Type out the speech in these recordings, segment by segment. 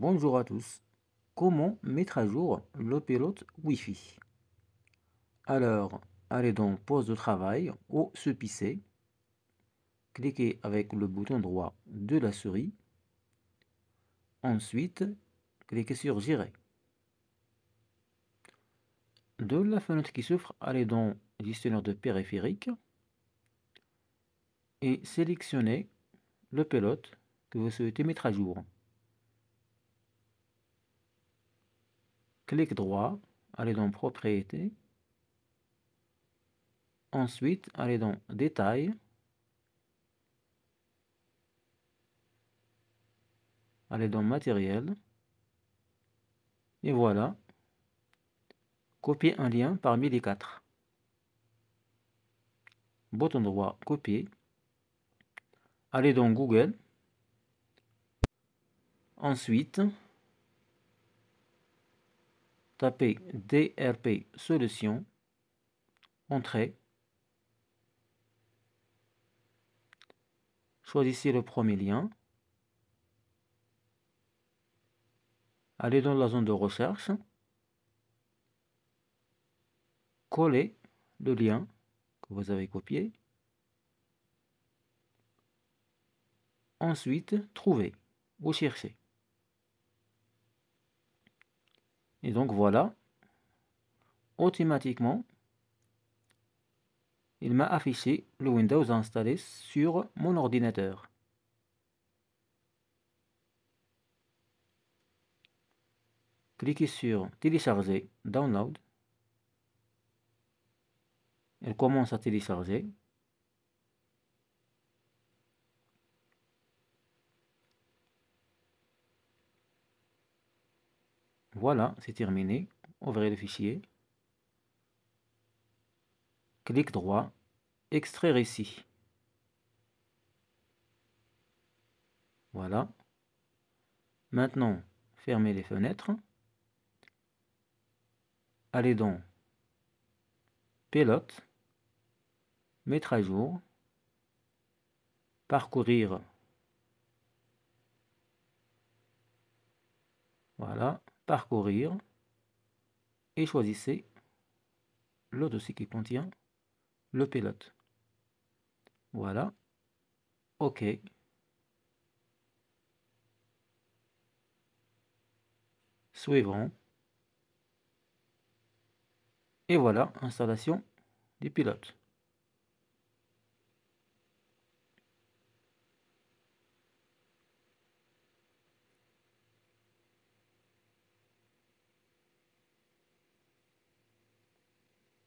Bonjour à tous. Comment mettre à jour le pilote Wi-Fi Alors, allez dans Pause de travail ou Se pisser. Cliquez avec le bouton droit de la souris. Ensuite, cliquez sur Gérer. De la fenêtre qui s'ouvre, allez dans Gestionnaire de périphérique et sélectionnez le pilote que vous souhaitez mettre à jour. clic droit, allez dans Propriétés. Ensuite, allez dans Détails. Allez dans Matériel. Et voilà. Copier un lien parmi les quatre. Bouton droit, copier. Allez dans Google. Ensuite, tapez DRP solution, entrée, choisissez le premier lien, allez dans la zone de recherche, collez le lien que vous avez copié, ensuite trouvez, ou cherchez. Et donc voilà, automatiquement, il m'a affiché le Windows installé sur mon ordinateur. Cliquez sur Télécharger, Download. Elle commence à télécharger. Voilà, c'est terminé. Ouvrez le fichier. Clic droit, extraire ici. Voilà. Maintenant, fermez les fenêtres. Allez dans Pelote, Mettre à jour, Parcourir. Voilà parcourir et choisissez le dossier qui contient le pilote. Voilà. OK. Suivant. Et voilà, installation du pilote.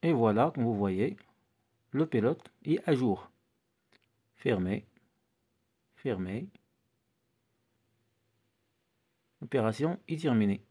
Et voilà, comme vous voyez, le pilote est à jour. Fermé, fermé. opération est terminée.